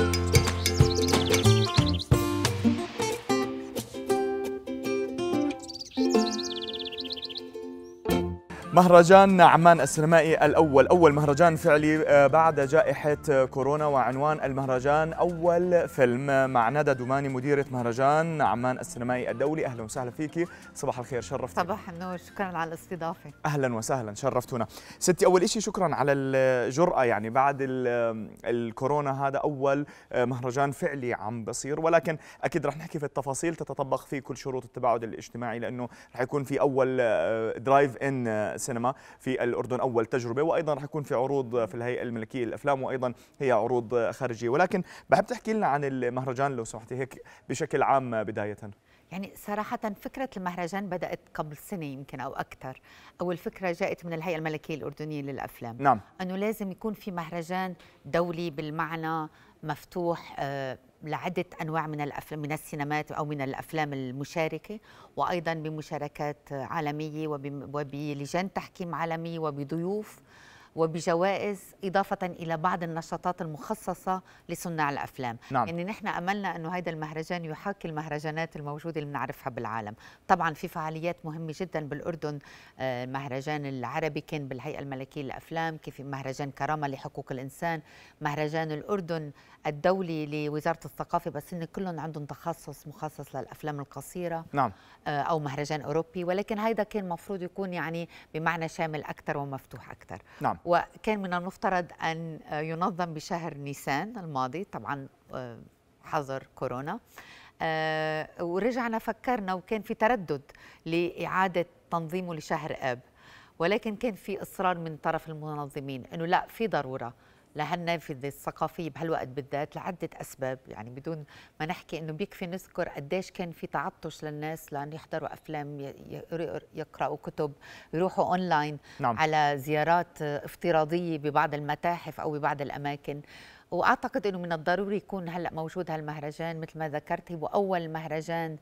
Thank you. مهرجان نعمان السينمائي الأول أول مهرجان فعلي آه، بعد جائحة آه، كورونا وعنوان المهرجان أول فيلم مع ندى دوماني مديرة مهرجان نعمان السينمائي الدولي أهلا وسهلا فيكي صباح الخير شرفتنا صباح النور شكرا على الاستضافة أهلا وسهلا شرفتونا ستي أول شيء شكرا على الجرأة يعني بعد الكورونا هذا أول آه، مهرجان فعلي عم بصير ولكن أكيد رح نحكي في التفاصيل تتطبق فيه كل شروط التباعد الاجتماعي لأنه رح يكون في أول درايف إن السينما في الأردن أول تجربة وأيضا رح يكون في عروض في الهيئة الملكية للأفلام وأيضا هي عروض خارجية ولكن بحب تحكي لنا عن المهرجان لو سمحتي هيك بشكل عام بداية يعني صراحة فكرة المهرجان بدأت قبل سنة يمكن أو أكثر أول فكرة جاءت من الهيئة الملكية الأردنية للأفلام نعم أنه لازم يكون في مهرجان دولي بالمعنى مفتوح آه، لعدة أنواع من الأفلام من السينمات أو من الأفلام المشاركة وأيضا بمشاركات عالمية وبلجان تحكيم عالمي وبضيوف وبجوائز إضافة إلى بعض النشاطات المخصصة لصناع الأفلام نعم. يعني نحن أملنا أنه هذا المهرجان يحاكي المهرجانات الموجودة اللي بنعرفها بالعالم طبعا في فعاليات مهمة جدا بالأردن المهرجان آه، العربي كان بالهيئة الملكية للأفلام كيف مهرجان كرامة لحقوق الإنسان مهرجان الأردن الدولي لوزارة الثقافة بس إن كلهم عندهم تخصص مخصص للأفلام القصيرة نعم. آه، أو مهرجان أوروبي ولكن هذا كان مفروض يكون يعني بمعنى شامل أكثر ومفتوح أكثر نعم. وكان من المفترض أن آه، ينظم بشهر نيسان الماضي طبعا آه، حظر كورونا آه، ورجعنا فكرنا وكان في تردد لإعادة تنظيمه لشهر آب ولكن كان في إصرار من طرف المنظمين أنه لا في ضرورة لهالنافذه الثقافيه بهالوقت بالذات لعده اسباب يعني بدون ما نحكي انه بيكفي نذكر قديش كان في تعطش للناس لان يحضروا افلام يقراوا كتب يروحوا اونلاين نعم. على زيارات افتراضيه ببعض المتاحف او ببعض الاماكن واعتقد انه من الضروري يكون هلا موجود هالمهرجان مثل ما ذكرتي واول مهرجان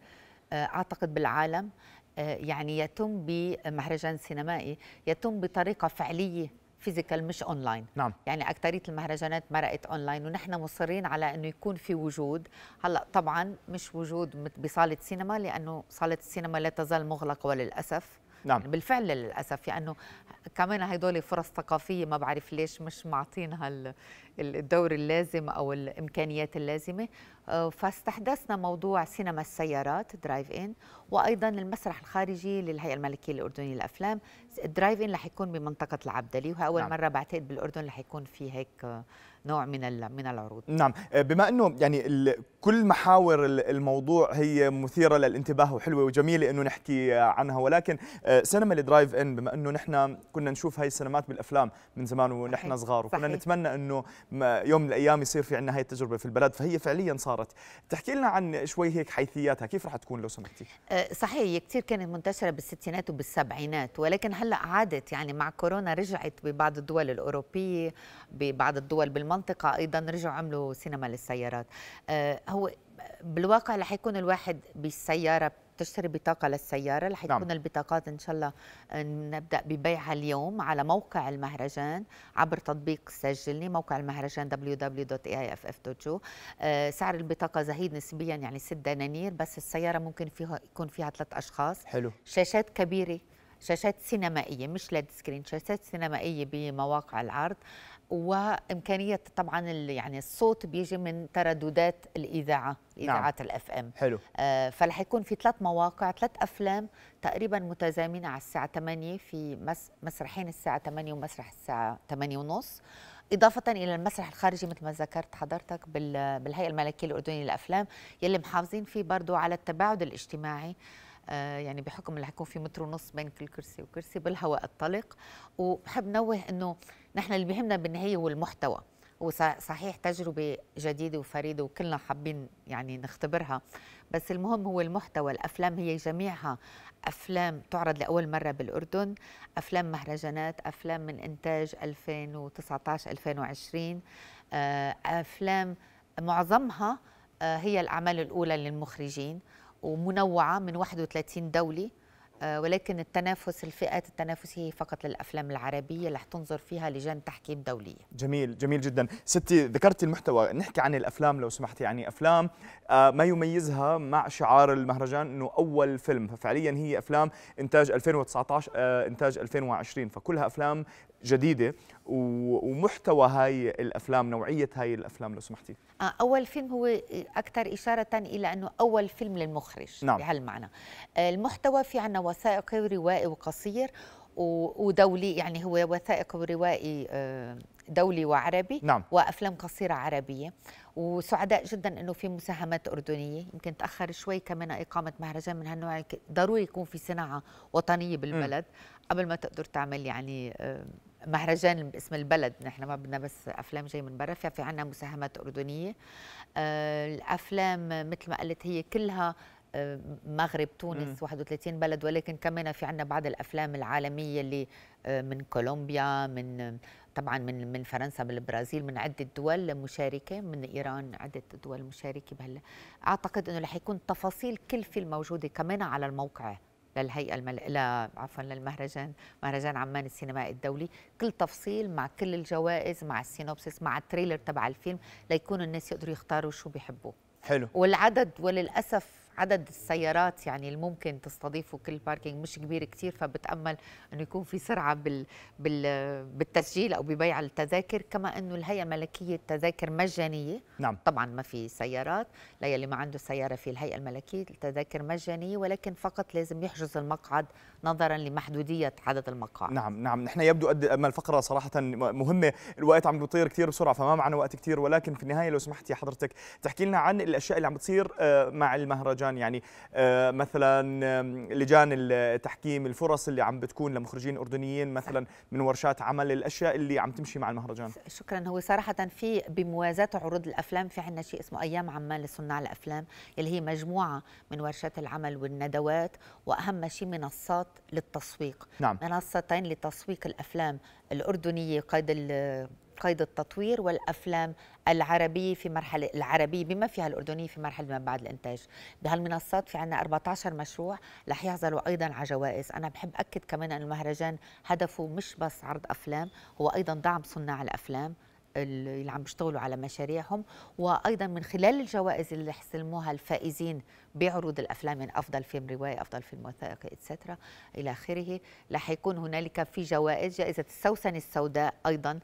آه، اعتقد بالعالم آه، يعني يتم بمهرجان سينمائي يتم بطريقه فعليه فيزيكال مش اونلاين نعم. يعني اكثريه المهرجانات مرقت اونلاين ونحن مصرين على انه يكون في وجود هلا طبعا مش وجود بصاله سينما لانه صاله السينما لا تزال مغلقه وللاسف نعم. يعني بالفعل للاسف لانه يعني كمان هدول فرص ثقافيه ما بعرف ليش مش معطينها الدور اللازم او الامكانيات اللازمه فاستحدثنا موضوع سينما السيارات درايف ان وايضا المسرح الخارجي للهيئه الملكيه الاردنيه للافلام درايف ان رح يكون بمنطقه العبدلي وهي اول نعم. مره بعتقد بالاردن رح يكون في هيك نوع من من العروض نعم آه، بما انه يعني كل محاور الموضوع هي مثيره للانتباه وحلوه وجميله انه نحكي عنها ولكن آه، سينما الدرايف ان بما انه نحن كنا نشوف هاي السينمات بالافلام من زمان ونحن صغار وكنا صحيح. نتمنى انه يوم من الايام يصير في عندنا هاي التجربه في البلد فهي فعليا صارت تحكي لنا عن شوي هيك حيثياتها كيف رح تكون لو سمحتي آه، صحيح هي كثير كانت منتشره بالستينات وبالسبعينات ولكن هلا عادت يعني مع كورونا رجعت ببعض الدول الاوروبيه ببعض الدول بالمنطقه المنطقه ايضا رجعوا عملوا سينما للسيارات آه، هو بالواقع رح يكون الواحد بالسياره تشتري بطاقة للسيارة رح تكون نعم. البطاقات إن شاء الله آه، نبدأ ببيعها اليوم على موقع المهرجان عبر تطبيق سجلني موقع المهرجان www.aiff.jo آه، سعر البطاقة زهيد نسبيا يعني 6 دنانير بس السيارة ممكن فيها يكون فيها ثلاث أشخاص حلو شاشات كبيرة شاشات سينمائيه مش ليد سكرين شاشات سينمائيه بمواقع العرض وامكانيه طبعا يعني الصوت بيجي من ترددات الاذاعه نعم. اذاعات نعم. الاف ام حلو آه فرح يكون في ثلاث مواقع ثلاث افلام تقريبا متزامنه على الساعه 8 في مس... مسرحين الساعه 8 ومسرح الساعه 8 ونص إضافة إلى المسرح الخارجي مثل ما ذكرت حضرتك بالهيئة الملكية الأردنية للأفلام يلي محافظين فيه برضو على التباعد الاجتماعي آه، يعني بحكم اللي حيكون في متر ونص بين كل كرسي وكرسي بالهواء الطلق وبحب نوه انه نحن اللي بيهمنا بالنهايه هو المحتوى وصحيح تجربة جديدة وفريدة وكلنا حابين يعني نختبرها بس المهم هو المحتوى الأفلام هي جميعها أفلام تعرض لأول مرة بالأردن أفلام مهرجانات أفلام من إنتاج 2019-2020 آه، أفلام معظمها آه، هي الأعمال الأولى للمخرجين ومنوعة من 31 دولة آه، ولكن التنافس الفئات التنافسية هي فقط للأفلام العربية اللي حتنظر فيها لجان تحكيم دولية جميل جميل جدا ستي ذكرت المحتوى نحكي عن الأفلام لو سمحتي يعني أفلام آه، ما يميزها مع شعار المهرجان أنه أول فيلم ففعليا هي أفلام إنتاج 2019 آه، إنتاج 2020 فكلها أفلام جديده ومحتوى هاي الافلام نوعيه هاي الافلام لو سمحتي آه اول فيلم هو اكثر اشاره الى انه اول فيلم للمخرج نعم. بهالمعنى آه، المحتوى في عنا وثائقي وروائي وقصير ودولي يعني هو وثائقي وروائي آه، دولي وعربي نعم. وافلام قصيره عربيه وسعداء جدا انه في مساهمات اردنيه يمكن تاخر شوي كمان اقامه مهرجان من هالنوع ضروري يكون في صناعه وطنيه بالبلد م. قبل ما تقدر تعمل يعني آه، مهرجان باسم البلد نحن ما بدنا بس افلام جاي من برا في عنا مساهمات اردنيه آه، الافلام مثل ما قلت هي كلها آه، مغرب تونس مم. 31 بلد ولكن كمان في عنا بعض الافلام العالميه اللي آه، من كولومبيا من طبعا من من فرنسا من البرازيل من عده دول مشاركه من ايران عده دول مشاركه بهلا اعتقد انه رح يكون تفاصيل كل فيلم موجوده كمان على الموقع للهيئه المل... ل... عفوا للمهرجان مهرجان عمان السينمائي الدولي كل تفصيل مع كل الجوائز مع السينوبسيس مع التريلر تبع الفيلم ليكونوا الناس يقدروا يختاروا شو بيحبوا حلو والعدد وللاسف عدد السيارات يعني الممكن تستضيفه كل باركينج مش كبير كتير فبتأمل أنه يكون في سرعة بال بال بالتسجيل أو ببيع التذاكر كما أنه الهيئة ملكية التذاكر مجانية نعم. طبعا ما في سيارات للي ما عنده سيارة في الهيئة الملكية التذاكر مجانية ولكن فقط لازم يحجز المقعد نظرا لمحدودية عدد المقاعد نعم نعم نحن يبدو قد ما الفقرة صراحة مهمة الوقت عم بيطير كثير بسرعة فما معنا وقت كثير ولكن في النهاية لو سمحتي حضرتك تحكي لنا عن الأشياء اللي عم بتصير آه، مع المهرجان يعني، آه، لجان يعني مثلا لجان التحكيم الفرص اللي عم بتكون لمخرجين اردنيين مثلا من ورشات عمل الاشياء اللي عم تمشي مع المهرجان شكرا هو صراحه في بموازاه عروض الافلام في عندنا شيء اسمه ايام عمان لصناع الافلام اللي هي مجموعه من ورشات العمل والندوات واهم شيء منصات للتسويق نعم. منصتين لتسويق الافلام الاردنيه قيد قيد التطوير والافلام العربيه في مرحله العربيه بما فيها الاردنيه في مرحله ما بعد الانتاج بهالمنصات في عنا 14 مشروع رح يحصلوا ايضا على جوائز انا بحب اكد كمان ان المهرجان هدفه مش بس عرض افلام هو ايضا دعم صناع الافلام اللي عم بيشتغلوا على مشاريعهم وايضا من خلال الجوائز اللي حسلموها الفائزين بعروض الافلام من يعني افضل فيلم روايه افضل فيلم وثائقي اتسترا الى اخره رح يكون هنالك في جوائز جائزه السوسن السوداء ايضا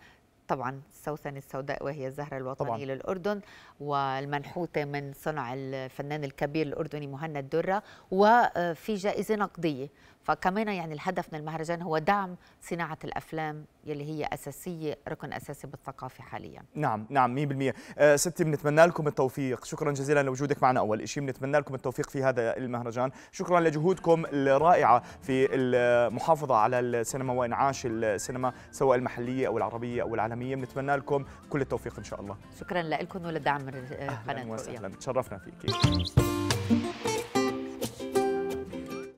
طبعا السوسن السوداء وهي الزهرة الوطنية طبعاً. للأردن والمنحوتة من صنع الفنان الكبير الأردني مهند درة وفي جائزة نقدية فكمان يعني الهدف من المهرجان هو دعم صناعة الأفلام يلي هي أساسية ركن أساسي بالثقافة حاليا نعم نعم 100% بالمية آه، ستي بنتمنى لكم التوفيق شكرا جزيلا لوجودك معنا أول شيء بنتمنى لكم التوفيق في هذا المهرجان شكرا لجهودكم الرائعة في المحافظة على السينما وإنعاش السينما سواء المحلية أو العربية أو العالمية بنتمنى لكم كل التوفيق إن شاء الله شكرا لكم ولدعم قناة رؤيا تشرفنا فيك